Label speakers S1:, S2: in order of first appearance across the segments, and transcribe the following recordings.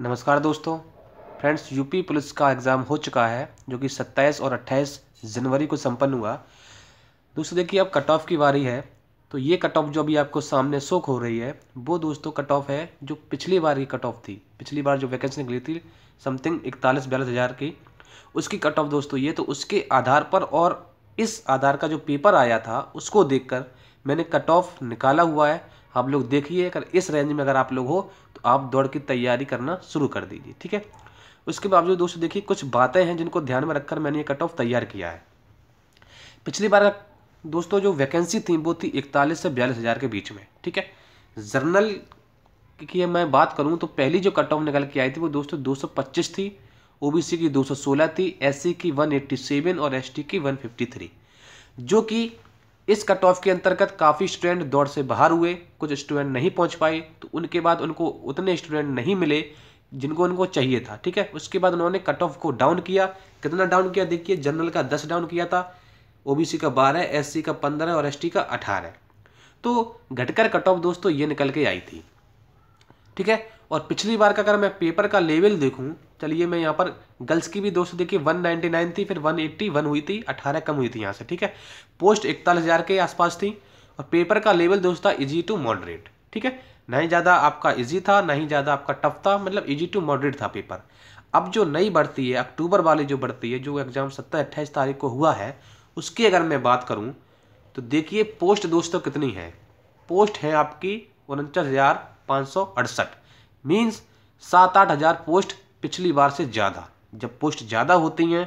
S1: नमस्कार दोस्तों friends UP police का एग्ज़ाम हो चुका है जो कि 27 और 28 जनवरी को संपन्न हुआ दोस्तों देखिए अब कट ऑफ की बारी है तो ये कट ऑफ जो अभी आपको सामने शोक हो रही है वो दोस्तों कट ऑफ है जो पिछली बार की कट ऑफ थी पिछली बार जो वैकेंसी निकली थी समथिंग इकतालीस बयालीस हज़ार की उसकी कट ऑफ दोस्तों ये तो उसके आधार पर और इस आधार का जो पेपर आया था उसको देखकर मैंने कट ऑफ निकाला हुआ है आप लोग देखिए अगर इस रेंज में अगर आप लोग हो तो आप दौड़ की तैयारी करना शुरू कर दीजिए ठीक है उसके बावजूद दोस्तों देखिए कुछ बातें हैं जिनको ध्यान में रखकर मैंने ये कट ऑफ तैयार किया है पिछली बार दोस्तों जो वैकेंसी थी वो थी इकतालीस से बयालीस हज़ार के बीच में ठीक है जर्नल की मैं बात करूँ तो पहली जो कट ऑफ निकल के आई थी वो दोस्तों पच्चीस थी सी की सोलह थी सी की सेवन और टी की थ्री जो कि इस कट ऑफ के अंतर्गत काफ़ी स्टूडेंट दौड़ से बाहर हुए कुछ स्टूडेंट नहीं पहुंच पाए तो उनके बाद उनको उतने स्टूडेंट नहीं मिले जिनको उनको चाहिए था ठीक है उसके बाद उन्होंने कट ऑफ को डाउन किया कितना डाउन किया देखिए जनरल का दस डाउन किया था ओबीसी का बारह सी का पंद्रह और टी का अठारह तो घटकर कट ऑफ दोस्तों ये निकल के आई थी ठीक है और पिछली बार का अगर मैं पेपर का लेवल देखूँ चलिए मैं यहाँ पर गर्ल्स की भी दोस्तों देखिए 199 थी फिर 180 वन हुई थी 18 कम हुई थी यहाँ से ठीक है पोस्ट इकतालीस हज़ार के आसपास थी और पेपर का लेवल दोस्तों इजी टू मॉडरेट ठीक है ना ही ज़्यादा आपका इजी था ना ही ज़्यादा आपका टफ था मतलब इजी टू मॉडरेट था पेपर अब जो नई बढ़ती है अक्टूबर वाली जो बढ़ती है जो एग्ज़ाम सत्तर अट्ठाईस तारीख को हुआ है उसकी अगर मैं बात करूँ तो देखिए पोस्ट दोस्तों तो कितनी है पोस्ट है आपकी उनचास हज़ार पाँच सौ अड़सठ मीन्स सात आठ हज़ार पोस्ट पिछली बार से ज़्यादा जब पोस्ट ज़्यादा होती हैं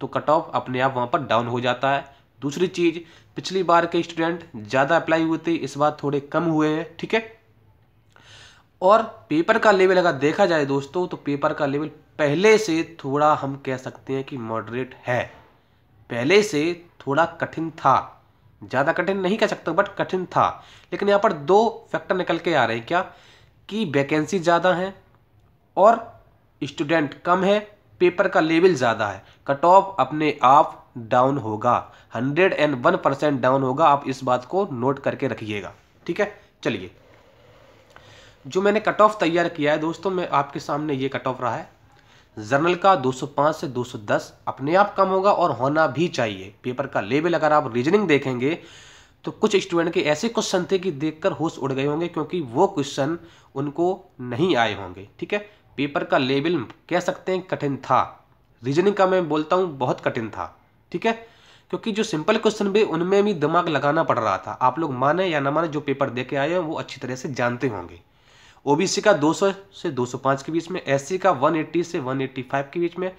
S1: तो कट ऑफ अपने आप वहाँ पर डाउन हो जाता है दूसरी चीज़ पिछली बार के स्टूडेंट ज़्यादा अप्लाई हुए थे इस बार थोड़े कम हुए हैं ठीक है और पेपर का लेवल अगर देखा जाए दोस्तों तो पेपर का लेवल पहले से थोड़ा हम कह सकते हैं कि मॉडरेट है पहले से थोड़ा कठिन था ज़्यादा कठिन नहीं कह सकता बट कठिन था लेकिन यहाँ पर दो फैक्टर निकल के आ रहे हैं क्या कि वैकेंसी ज़्यादा है और स्टूडेंट कम है पेपर का लेवल ज़्यादा है कट ऑफ अपने आप डाउन होगा hundred and one percent down होगा आप इस बात को नोट करके रखिएगा ठीक है चलिए जो मैंने कट ऑफ तैयार किया है दोस्तों मैं आपके सामने ये कट ऑफ रहा है जर्नल का 205 से 210 अपने आप कम होगा और होना भी चाहिए पेपर का लेवल अगर आप रीजनिंग देखेंगे तो कुछ स्टूडेंट के ऐसे क्वेश्चन थे कि देखकर होश उड़ गए होंगे क्योंकि वो क्वेश्चन उनको नहीं आए होंगे ठीक है पेपर का लेवल कह सकते हैं कठिन था रीजनिंग का मैं बोलता हूँ बहुत कठिन था ठीक है क्योंकि जो सिंपल क्वेश्चन भी उनमें भी दिमाग लगाना पड़ रहा था आप लोग माने या ना माने जो पेपर दे के आए हैं वो अच्छी तरह से जानते होंगे ओबीसी का 200 से 205 के बीच में एससी का 180 से 185 के बीच में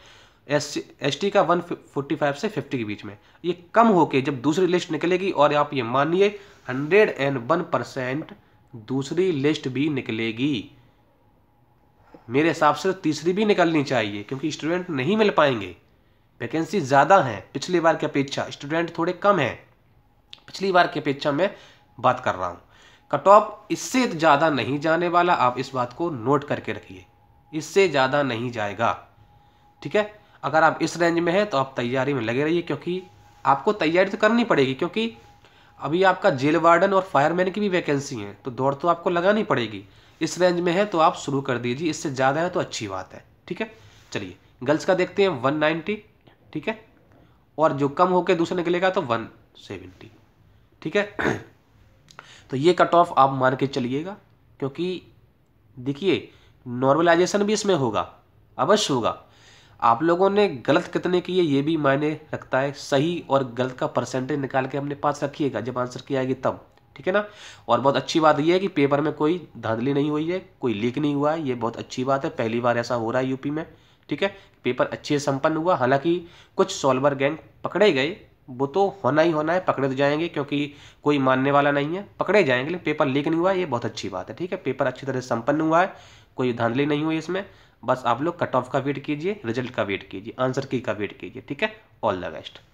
S1: एस एसटी का 145 से 50 के बीच में ये कम होके जब दूसरी लिस्ट निकलेगी और आप ये मानिए हंड्रेड परसेंट दूसरी लिस्ट भी निकलेगी मेरे हिसाब से तो तीसरी भी निकलनी चाहिए क्योंकि स्टूडेंट नहीं मिल पाएंगे वैकेंसी ज़्यादा हैं पिछली बार की अपेक्षा स्टूडेंट थोड़े कम हैं पिछली बार की अपेक्षा मैं बात कर रहा हूँ कट ऑफ इससे ज़्यादा नहीं जाने वाला आप इस बात को नोट करके रखिए इससे ज़्यादा नहीं जाएगा ठीक है अगर आप इस रेंज में हैं तो आप तैयारी में लगे रहिए क्योंकि आपको तैयारी तो करनी पड़ेगी क्योंकि अभी आपका जेल वार्डन और फायरमैन की भी वैकेंसी है तो दौड़ तो आपको लगानी पड़ेगी इस रेंज में है तो आप शुरू कर दीजिए इससे ज़्यादा है तो अच्छी बात है ठीक है चलिए गर्ल्स का देखते हैं वन नाइनटी ठीक है और जो कम होकर दूसरा निकलेगा तो वन सेवेंटी ठीक है तो ये कट ऑफ आप मान के चलिएगा क्योंकि देखिए नॉर्मलाइजेशन भी इसमें होगा अवश्य होगा आप लोगों ने गलत कितने किए ये भी मायने रखता है सही और गलत का परसेंटेज निकाल के अपने पास रखिएगा जब आंसर की आएगी तब ठीक है ना और बहुत अच्छी बात यह है कि पेपर में कोई धांधली नहीं हुई है कोई लीक नहीं हुआ है ये बहुत अच्छी बात है पहली बार ऐसा हो रहा है यूपी में ठीक है पेपर अच्छे से संपन्न हुआ हालांकि कुछ सॉल्वर गैंग पकड़े गए वो तो होना ही होना है पकड़े तो जाएंगे क्योंकि कोई मानने वाला नहीं है पकड़े जाएंगे लेकिन पेपर लीक नहीं हुआ ये बहुत अच्छी बात है ठीक है पेपर अच्छी तरह से संपन्न हुआ है कोई धांधली नहीं हुई इसमें बस आप लोग कट ऑफ का वेट कीजिए रिजल्ट का वेट कीजिए आंसर की का वेट कीजिए ठीक है ऑल द बेस्ट